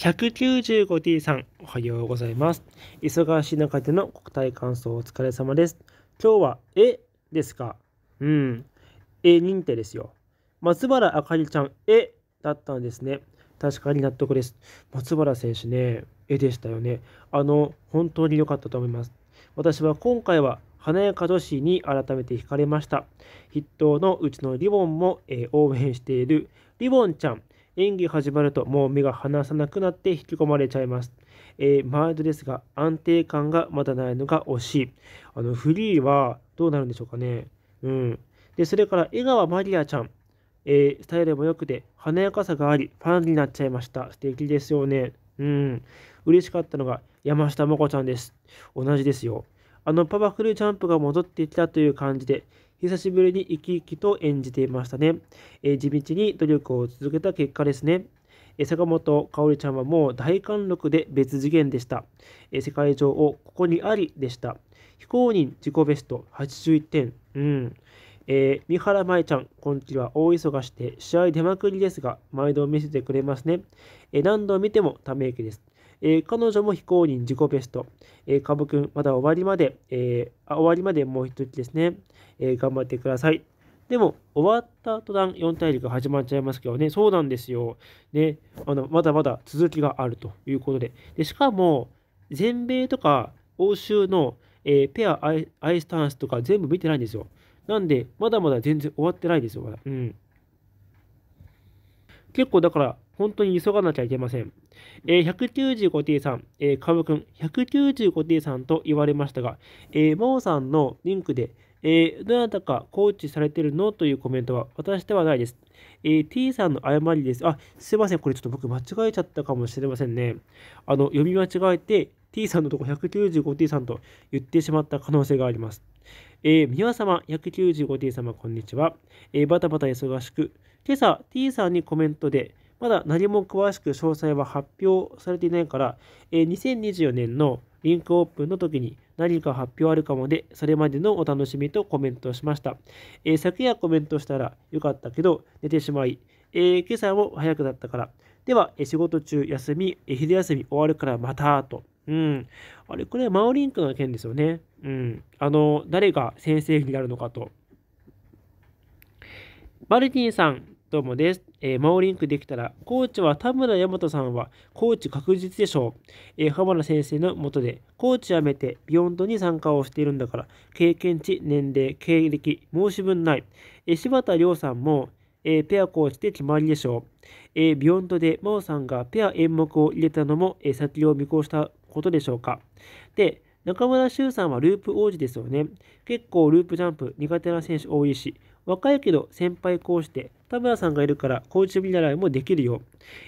195T さん、おはようございます。忙しい中での国体感想お疲れ様です。今日は、えですかうん。え認定ですよ。松原あかりちゃん、えだったんですね。確かに納得です。松原選手ね、絵でしたよね。あの、本当に良かったと思います。私は今回は華やか女子に改めて惹かれました。筆頭のうちのリボンも、えー、応援しているリボンちゃん、演技始まるともう目が離さなくなって引き込まれちゃいます。えー、マイルですが安定感がまだないのが惜しい。あのフリーはどうなるんでしょうかね。うん。で、それから江川マリアちゃん。えー、スタイルも良くて華やかさがありファンになっちゃいました。素敵ですよね。うん。嬉しかったのが山下もこちゃんです。同じですよ。あのパワフルジャンプが戻ってきたという感じで久しぶりに生き生きと演じていましたね。えー、地道に努力を続けた結果ですね。えー、坂本香織ちゃんはもう大貫禄で別次元でした。えー、世界情をここにありでした。非公認自己ベスト81点。うん。えー、三原舞ちゃん、今季は大忙しで、試合出まくりですが、毎度見せてくれますね。えー、何度見てもため息です。え彼女も非公認自己ベスト、えカブくん、まだ終わりまで、えー、終わりまでもう一つですね、え頑張ってください。でも、終わった途端、4大陸始まっちゃいますけどね、そうなんですよ。ね、あのまだまだ続きがあるということで。でしかも、全米とか欧州の、えー、ペアアイアイスタンスとか全部見てないんですよ。なんで、まだまだ全然終わってないですよ、まだ。うん。結構だから、本当に急がなきゃいけません。えー、195t さん、えー、く君、195t さんと言われましたが、えー、さんのリンクで、えー、どなたかコーチされてるのというコメントは私ではないです。えー、t さんの誤りです。あ、すいません。これちょっと僕間違えちゃったかもしれませんね。あの、読み間違えて t さんのとこ 195t さんと言ってしまった可能性があります。えー、宮様、195t 様、こんにちは。えー、バタバタ忙しく、今朝 t さんにコメントで、まだ何も詳しく詳細は発表されていないから、えー、2024年のリンクオープンの時に何か発表あるかもで、それまでのお楽しみとコメントしました。えー、昨夜コメントしたらよかったけど、寝てしまい、えー、今朝も早くなったから。では、えー、仕事中、休み、えー、昼休み終わるからまた、と。うん。あれ、これ、マオリンクの件ですよね。うん。あの、誰が先生になるのかと。マルティンさん、どうもです。えー、マオリンクできたら、コーチは田村大和さんは、コーチ確実でしょう。えー、浜田先生のもとで、コーチ辞めて、ビヨンドに参加をしているんだから、経験値、年齢、経歴、申し分ない。えー、柴田亮さんも、えー、ペアコーチで決まりでしょう。えー、ビヨンドでマオさんがペア演目を入れたのも、えー、先を見越したことでしょうか。で、中村修さんはループ王子ですよね。結構ループジャンプ苦手な選手多いし、若いけど先輩講師で、田村さんがいるからコーチ見習いもできるよ。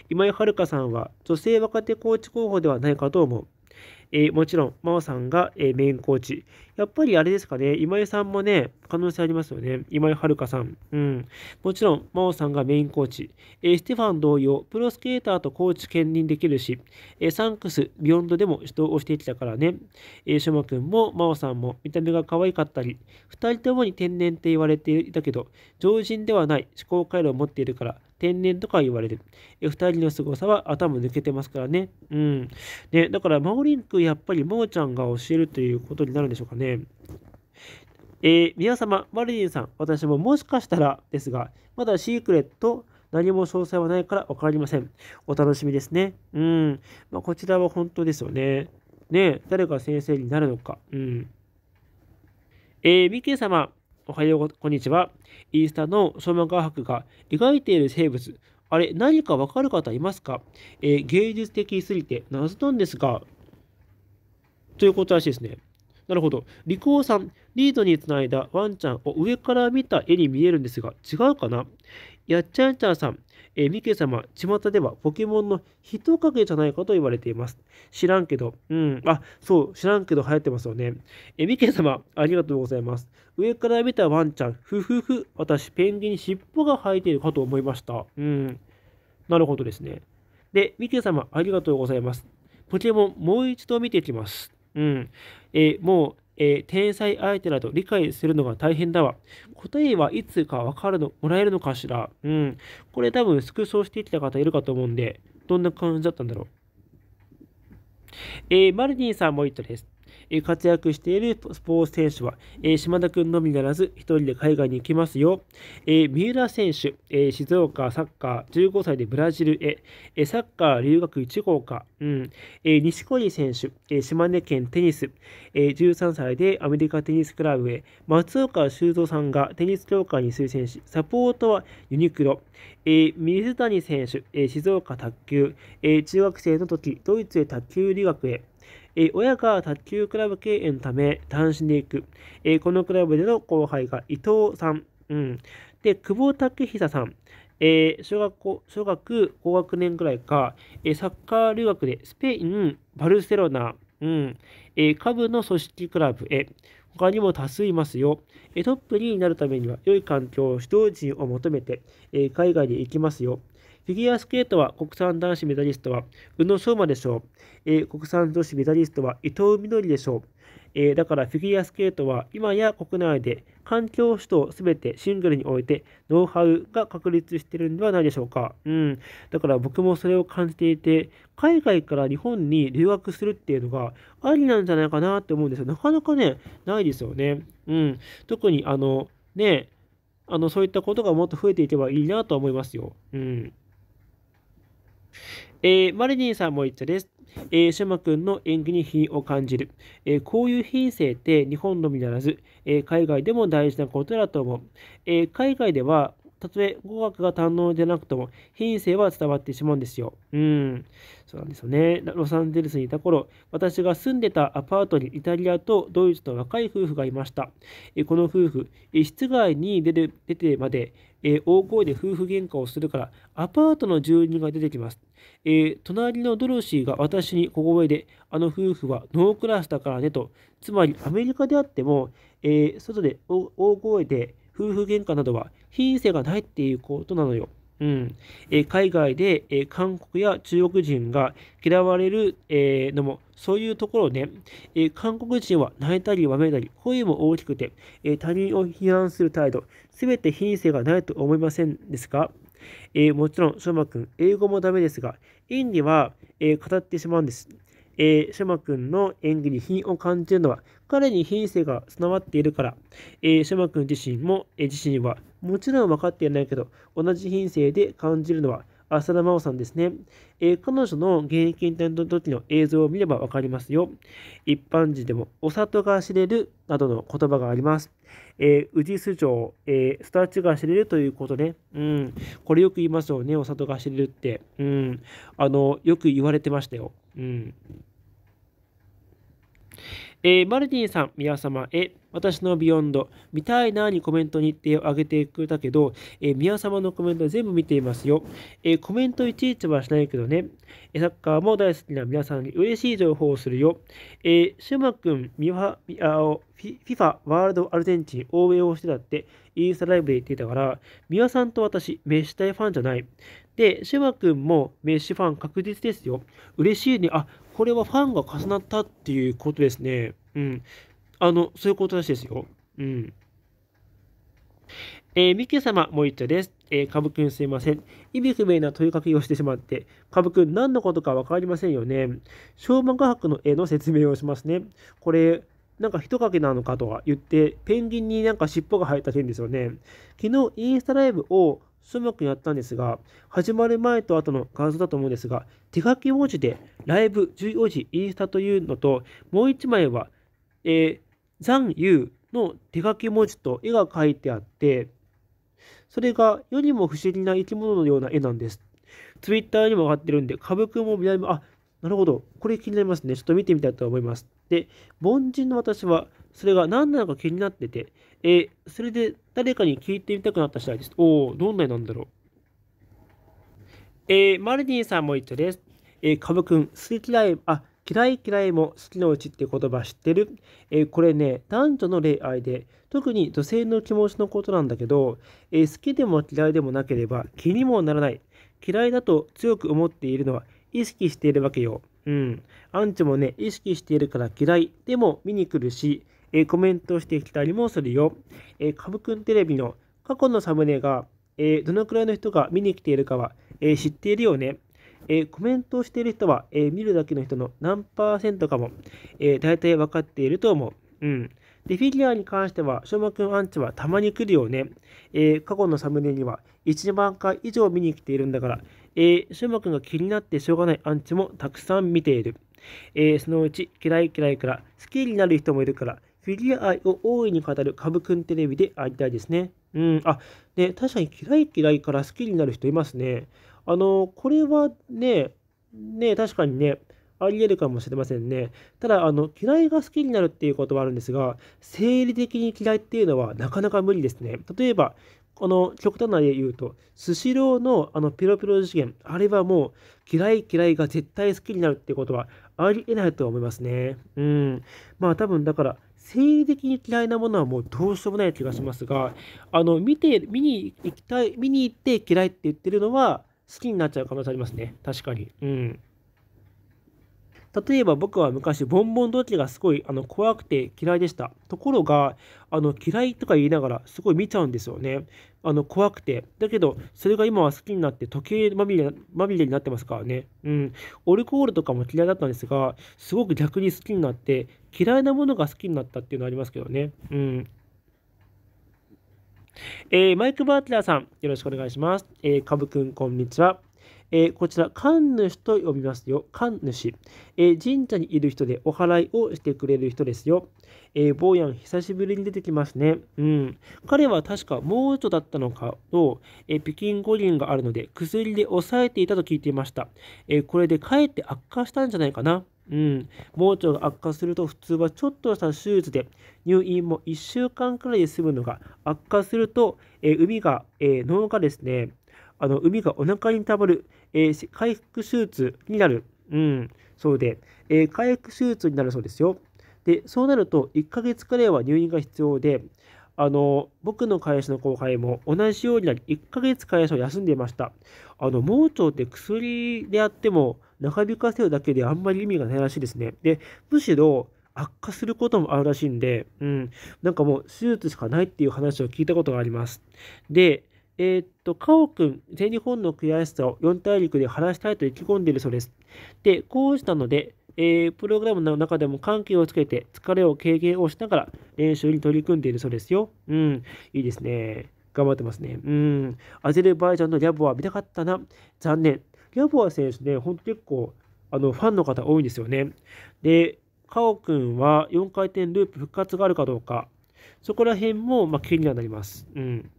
今井遥さんは女性若手コーチ候補ではないかと思う。えー、もちろん、真央さんが、えー、メインコーチ。やっぱりあれですかね、今井さんもね、可能性ありますよね。今井遥さん。うん。もちろん、真央さんがメインコーチ。えー、ステファン同様、プロスケーターとコーチ兼任できるし、えサンクス、ビヨンドでも指導をしてきたからね。えー、ショマ君も真央さんも見た目が可愛かったり、2人ともに天然って言われていたけど、常人ではない思考回路を持っているから、天然とか言われてる。え、二人の凄さは頭抜けてますからね。うん。ね、だから、マオリンクやっぱりマオちゃんが教えるということになるんでしょうかね。えー、皆様、マリリンさん、私ももしかしたらですが、まだシークレット、何も詳細はないから分かりません。お楽しみですね。うん。まあ、こちらは本当ですよね。ね誰が先生になるのか。うん。えー、ミケ様、おはよう、こんにちは。インスタの相馬画伯が描いている生物、あれ、何かわかる方いますか、えー、芸術的すぎて謎なんですが、ということらしいですね。なるほど。リコーさん、リードにつないだワンちゃんを上から見た絵に見えるんですが、違うかなやっちゃんちゃんさん、えー、ミケ様、巷ではポケモンの人影じゃないかと言われています。知らんけど、うん、あ、そう、知らんけど流行ってますよね。えー、ミケ様、ありがとうございます。上から見たワンちゃん、ふふふ、私、ペンギンに尻尾が生えているかと思いました。うん、なるほどですね。で、ミケ様、ありがとうございます。ポケモン、もう一度見ていきます。うん。えー、もう、えー、天才相手だと理解するのが大変だわ。答えはいつかわかるの、もらえるのかしら。うん。これ多分スクショしてきた方いるかと思うんで、どんな感じだったんだろう。えー、マルディンさんも言ったです。活躍しているスポーツ選手は、島田君のみならず、一人で海外に行きますよ。三浦選手、静岡サッカー、15歳でブラジルへ、サッカー留学1号か、うん、西堀選手、島根県テニス、13歳でアメリカテニスクラブへ、松岡修造さんがテニス協会に推薦し、サポートはユニクロ、水谷選手、静岡卓球、中学生の時、ドイツへ卓球留学へ、え親が卓球クラブ経営のため単身で行く、えこのクラブでの後輩が伊藤さん、うん、で久保武久さん、えー、小学校、小学高学年ぐらいか、えー、サッカー留学でスペイン、バルセロナ、うん、えー、下部の組織クラブへ、他にも多数いますよ。えトップになるためには良い環境、指導陣を求めて、えー、海外に行きますよ。フィギュアスケートは国産男子メダリストは宇野昌磨でしょう。えー、国産女子メダリストは伊藤みのりでしょう。えー、だからフィギュアスケートは今や国内で環境主導すべてシングルにおいてノウハウが確立してるんではないでしょうか。うん。だから僕もそれを感じていて、海外から日本に留学するっていうのがありなんじゃないかなって思うんですよ。なかなかね、ないですよね。うん。特にあの、ね、あのそういったことがもっと増えていけばいいなと思いますよ。うん。えー、マリリンさんも言ったです。えー、シュマ君の演技に品を感じる、えー、こういう品性って日本のみならず、えー、海外でも大事なことだと思う、え海外ではたとえ語学が堪能でなくとも、品性は伝わってしまうんですよ。うん。そうなんですよね。ロサンゼルスにいた頃、私が住んでたアパートにイタリアとドイツと若い夫婦がいました。この夫婦、室外に出て出てまで、えー、大声で夫婦喧嘩をするから、アパートの住人が出てきます。えー、隣のドロシーが私に小声で、あの夫婦はノークラスだからねと、つまりアメリカであっても、えー、外で大声で夫婦喧嘩などは品性がないっていうことなのよ。うん、え海外で、え韓国や中国人が嫌われる、えー、のも、そういうところね、え韓国人は泣いたりわめいたり、声も大きくて、え他人を批判する態度、すべて品性がないと思いませんですかえー、もちろん、翔馬君、くん、英語もダメですが、ディは、えー、語ってしまうんです。えー、シャマ君の演技に品を感じるのは、彼に品性が備わっているから、えー、シャマ君自身も、えー、自身は、もちろん分かっていないけど、同じ品性で感じるのは、浅田真央さんですね。えー、彼女の現役引退の時の映像を見れば分かりますよ。一般人でもお里が知れるなどの言葉があります。えー、宇治市長、えー、スタチが知れるということね。うん。これよく言いますよね、お里が知れるって。うん。あの、よく言われてましたよ。うん。えー、マルティンさん、皆様へ、私のビヨンド、見たいなにコメントに手を挙げてくれたけど、えー、皆様のコメント全部見ていますよ。えー、コメントいちいちはしないけどね、えサッカーも大好きな皆さんに嬉しい情報をするよ。えー、シュマ君、ミファ、ミあフィ FIFA ワールドアルゼンチン応援をしてたって、インスタライブで言っていたから、ミワさんと私、メッシュ大ファンじゃない。で、シュマ君もメッシュファン確実ですよ。嬉しいね。あ、これはファンが重なったっていうことですね。うん。あの、そういうことらしいですよ。うん。えー、ミッ様、もう一度です。えー、ぶくんすいません。意味不明な問いかけをしてしまって、ぶくん何のことかわかりませんよね。小和画伯の絵の説明をしますね。これ、なんか一かけなのかとは言って、ペンギンになんか尻尾が生えた件ですよね。昨日、インスタライブをすまくやったんですが、始まる前と後の画像だと思うんですが、手書き文字でライブ14時インスタというのと、もう1枚は、えー、残ーの手書き文字と絵が描いてあって、それが世にも不思議な生き物のような絵なんです。ツイッターにも上がってるんで、歌舞伎も見ます。あ、なるほど。これ気になりますね。ちょっと見てみたいと思います。で、凡人の私は、それが何なのか気になってて、えー、それで誰かに聞いてみたくなった次第です。おお、どんな絵なんだろう。えー、マルディンさんも一緒です。えー、カブくん、好き嫌い、あ、嫌い嫌いも好きのうちって言葉知ってる、えー、これね、男女の恋愛で、特に女性の気持ちのことなんだけど、えー、好きでも嫌いでもなければ気にもならない。嫌いだと強く思っているのは意識しているわけよ。うん。アンチもね、意識しているから嫌い。でも見に来るし、えコメントしてきたりもするよ。えかぶくんテレビの過去のサムネが、えどのくらいの人が見に来ているかは、え知っているよね。えコメントをしている人は、え見るだけの人の何パーセントかも、えー、大体分かっていると思う。うん。で、フィギュアに関しては、しょうまくんアンチはたまに来るよね。えー、過去のサムネには1万回以上見に来ているんだから、えー、しょうまくんが気になってしょうがないアンチもたくさん見ている。えー、そのうち、嫌い嫌いから好きになる人もいるから、フィギュア愛を大いに語るカブくんテレビで会いたいですね。うん、あ、ね、確かに嫌い嫌いから好きになる人いますね。あの、これはね、ね、確かにね、あり得るかもしれませんね。ただ、あの、嫌いが好きになるっていうことはあるんですが、生理的に嫌いっていうのはなかなか無理ですね。例えば、この極端な例で言うと、スシローのあのピロピロ事件、あれはもう嫌い嫌いが絶対好きになるってことはありえないと思いますね。うん。まあ多分だから、生理的に嫌いなものはもうどうしようもない気がしますが、あの、見て、見に行きたい、見に行って嫌いって言ってるのは好きになっちゃう可能性ありますね。確かに。うん。例えば僕は昔、ボンボン時計がすごいあの怖くて嫌いでした。ところが、あの嫌いとか言いながらすごい見ちゃうんですよね。あの怖くて。だけど、それが今は好きになって時計まみれまみれになってますからね。うん。オルコールとかも嫌いだったんですが、すごく逆に好きになって、嫌いなものが好きになったっていうのありますけどね。うん。えー、マイク・バーテラーさん、よろしくお願いします。えー、カブくん、こんにちは。えー、こちら、神主と呼びますよ。神主、えー、神社にいる人でお祓いをしてくれる人ですよ。えー、坊やん、久しぶりに出てきますね。うん。彼は確か盲女だったのかを、えー、北京五輪があるので、薬で抑えていたと聞いていました。えー、これでかえって悪化したんじゃないかな。うん、盲腸が悪化すると普通はちょっとした手術で入院も1週間くらいで済むのが悪化すると、えー、海が、えー、脳がですねあの海がお腹にたまる、えー、回復手術になる、うん、そうで、えー、回復手術になるそうですよ。で、そうなると、1ヶ月くらいは入院が必要で、あの、僕の会社の後輩も同じようになり、1ヶ月会社を休んでいました。あの、盲腸って薬であっても、長引かせるだけであんまり意味がないらしいですね。で、むしろ悪化することもあるらしいんで、うん、なんかもう手術しかないっていう話を聞いたことがあります。で、えー、っと、カオ君、全日本の悔しさを4大陸で晴らしたいと意気込んでいるそうです。で、こうしたので、えー、プログラムの中でも関係をつけて疲れを軽減をしながら練習に取り組んでいるそうですよ。うん、いいですね。頑張ってますね。うん、アゼルバイジャンのリャボは見たかったな。残念。リャボは選手ね、ほんと結構、あの、ファンの方多いんですよね。で、カオ君は4回転ループ復活があるかどうか、そこら辺も、まあ、気にはなります。うん。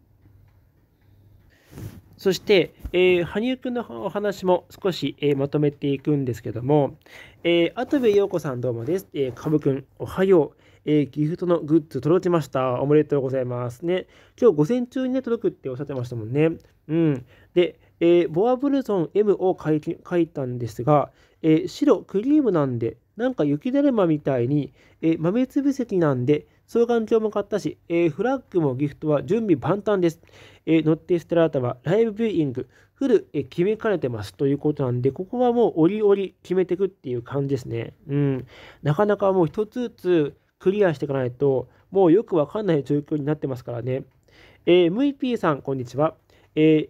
そして、えー、羽生くんのお話も少し、えー、まとめていくんですけども、えー、後部陽子さんどうもです。えー、株くん、おはよう。えー、ギフトのグッズ届きました。おめでとうございます。ね、今日午前中にね、届くっておっしゃってましたもんね。うん。で、えー、ボアブルゾン M を書いたんですが、えー、白クリームなんで、なんか雪だるまみたいに、えー、豆粒石なんで、双眼鏡も買ったし、えー、フラッグもギフトは準備万端です。えー、ノッテステラータはライブビューイング、フル、えー、決めかねてますということなんで、ここはもう折々決めていくっていう感じですね。うん。なかなかもう一つずつクリアしていかないと、もうよくわかんない状況になってますからね。えー、ムイピーさん、こんにちは。えー、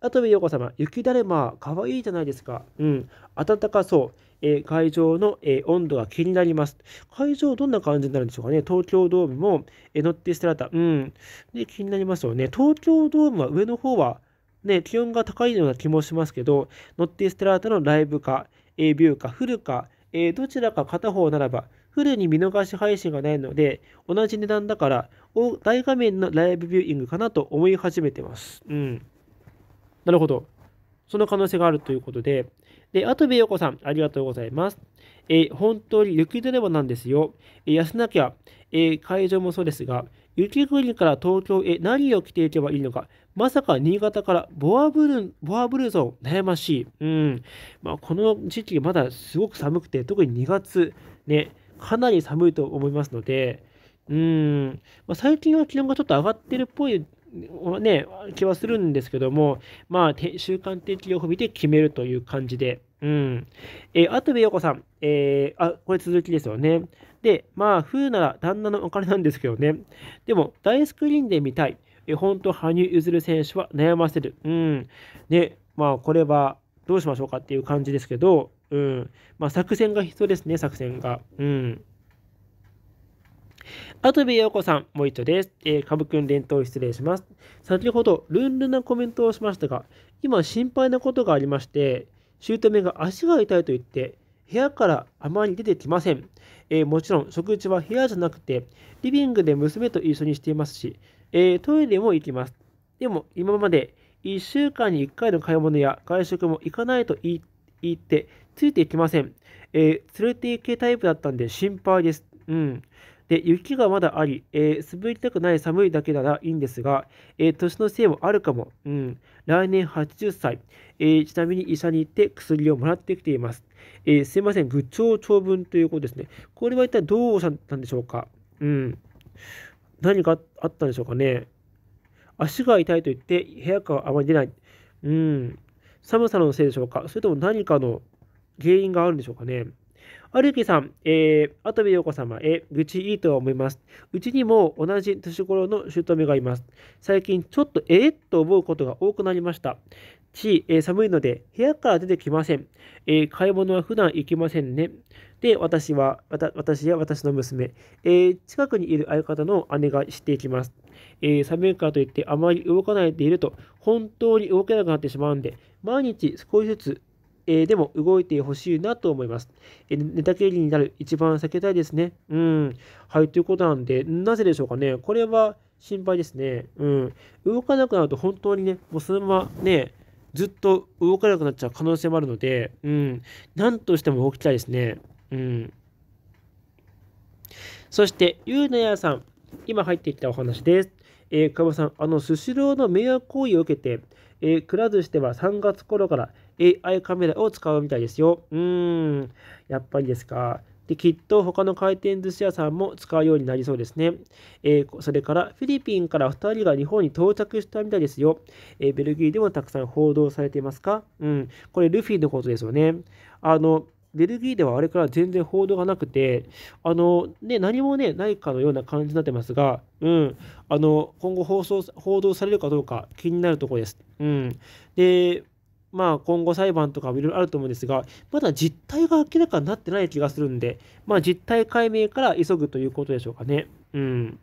アトビヨコ様、雪だるま、かわいいじゃないですか。うん。暖かそう。え会場の、え温度が気になります。会場どんな感じになるんでしょうかね。東京ドームも、えノッテステラタ、うん。で、気になりますよね。東京ドームは上の方は、ね、気温が高いような気もしますけど、乗ってステラータのライブか、A ビューか、フルか、えどちらか片方ならば、フルに見逃し配信がないので、同じ値段だから、大画面のライブビューイングかなと思い始めてます。うん。なるほど。その可能性があるということで、で、あとべよこさん、ありがとうございます。えー、本当に雪出ればなんですよ。えー、安なきゃ、えー、会場もそうですが、雪国から東京へ何を着ていけばいいのか、まさか新潟からボアブルボアブルゾン、悩ましい。うん。まあ、この時期まだすごく寒くて、特に2月、ね、かなり寒いと思いますので、うん、まあ、最近は気温がちょっと上がってるっぽいね、気はするんですけども、まあ、週間天気予報見で決めるという感じで、うん。えー、と部陽子さん、えー、あ、これ続きですよね。で、まあ、うなら旦那のお金なんですけどね。でも、大スクリーンで見たい。えー、本当、羽生結弦選手は悩ませる。うん。ね、まあ、これはどうしましょうかっていう感じですけど、うん。まあ、作戦が必要ですね、作戦が。うん。アトビヨコさん、もう一度です。えー、株くん連投失礼します。先ほど、ルンルンなコメントをしましたが、今心配なことがありまして、姑が足が痛いと言って、部屋からあまり出てきません。えー、もちろん、食事は部屋じゃなくて、リビングで娘と一緒にしていますし、えー、トイレも行きます。でも、今まで1週間に1回の買い物や外食も行かないと言って、ついていきません。えー、連れて行けタイプだったんで心配です。うん。で雪がまだあり、えー、滑りたくない寒いだけならいいんですが、えー、年のせいもあるかも、うん、来年80歳、えー、ちなみに医者に行って薬をもらってきています、えー、すいません、愚長長文ということですね。これは一体どうしたんでしょうか、うん、何かあったんでしょうかね。足が痛いと言って部屋からあまり出ない、うん、寒さのせいでしょうか、それとも何かの原因があるんでしょうかね。あるゆきさん、えー、跡部陽子様へ、愚痴いいとは思います。うちにも同じ年頃の姑がいます。最近ちょっとええと思うことが多くなりました。地、えー、寒いので部屋から出てきません。えー、買い物は普段行きませんね。で、私は、私や私の娘、えー、近くにいる相方の姉が知っていきます。え寒いからといってあまり動かないでいると、本当に動けなくなってしまうんで、毎日少しずつえー、でも動いてほしいなと思います。えー、寝たきりになる、一番避けたいですね。うん。はい、ということなんで、なぜでしょうかね。これは心配ですね。うん。動かなくなると本当にね、もうそのままね、ずっと動かなくなっちゃう可能性もあるので、うん。なんとしても動きたいですね。うん。そして、ゆうなやさん。今入ってきたお話です。えー、久さん、あの、スシローの迷惑行為を受けて、えー、くら寿司では3月頃から AI カメラを使うみたいですよ。うーん、やっぱりですか。できっと他の回転寿司屋さんも使うようになりそうですね。えー、それからフィリピンから2人が日本に到着したみたいですよ。えー、ベルギーでもたくさん報道されていますかうん。これルフィのことですよね。あの、ベルギーではあれから全然報道がなくて、あの、ね、何もね、ないかのような感じになってますが、うん、あの、今後放送、報道されるかどうか気になるところです。うん。で、まあ、今後裁判とかいろいろあると思うんですが、まだ実態が明らかになってない気がするんで、まあ、実態解明から急ぐということでしょうかね。うん。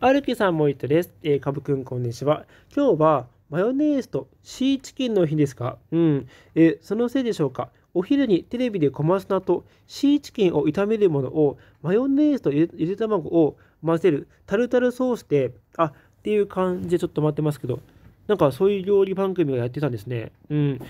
アルキさんも言ってです。えー、かぶくんこんにちは。今日はマヨネーズとシーチキンの日ですかうん。えー、そのせいでしょうかお昼にテレビで小松菜とシーチキンを炒めるものをマヨネーズとゆで卵を混ぜるタルタルソースであっていう感じでちょっと待ってますけどなんかそういう料理番組がやってたんですね。うん。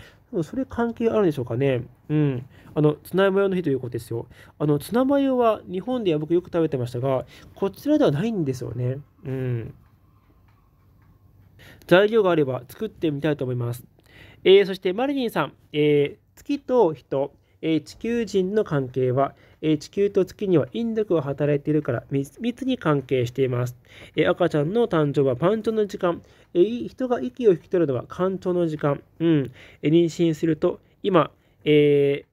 それ関係あるんでしょうかね。うん。あの、ツナマヨの日ということですよ。あの、ツナマヨは日本では僕よく食べてましたが、こちらではないんですよね。うん。材料があれば作ってみたいと思います。えー、そして、マリリンさん、えー、月と人、地球人の関係は、地球と月には引力が働いているから密に関係しています。赤ちゃんの誕生はパンチョの時間。人が息を引き取るのは干潮の時間。うん。妊娠すると、今、え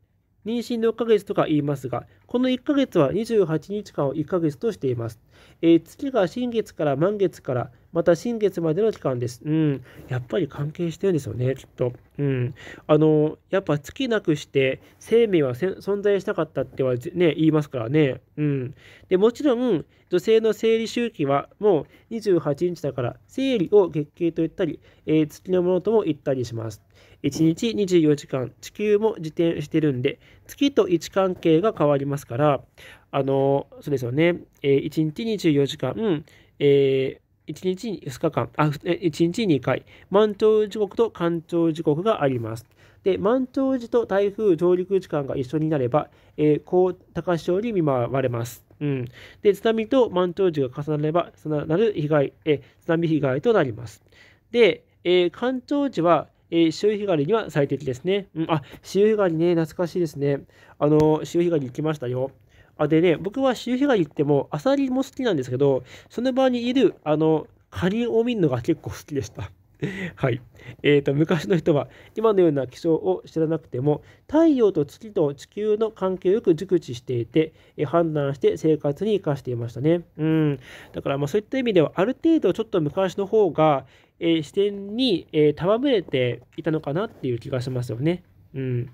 ー、妊娠6ヶ月とか言いますが、この1ヶ月は28日間を1ヶ月としています。えー、月が新月から満月から、また新月までの期間です。うん。やっぱり関係してるんですよね、きっと。うん。あの、やっぱ月なくして生命は存在したかったってはね、言いますからね。うん。で、もちろん、女性の生理周期はもう28日だから、生理を月経と言ったり、えー、月のものとも言ったりします。1日24時間、地球も自転してるんで、月と位置関係が変わりますから、あの、そうですよね、えー、1日24時間、えー、1日に2日間、あ、1日に2回、満潮時刻と干潮時刻があります。で、満潮時と台風上陸時間が一緒になれば、えー、高高潮に見舞われます。うん、で津波と満潮時が重なれば、なる被害え、津波被害となります。で、えー、干潮時はえー、潮干狩りには最適ですね。うん、あ、潮干狩りね、懐かしいですね。あの、潮干狩り行きましたよ。あでね、僕は潮干狩り行ってもアサリも好きなんですけど、その場にいる、あの、カニを見るのが結構好きでした。はい。えっ、ー、と、昔の人は、今のような気象を知らなくても、太陽と月と地球の関係をよく熟知していて、え判断して生活に生かしていましたね。うん。だから、まあそういった意味では、ある程度ちょっと昔の方が、えー、視点に、えー、戯れていたのかなっていう気がしますよね。うん。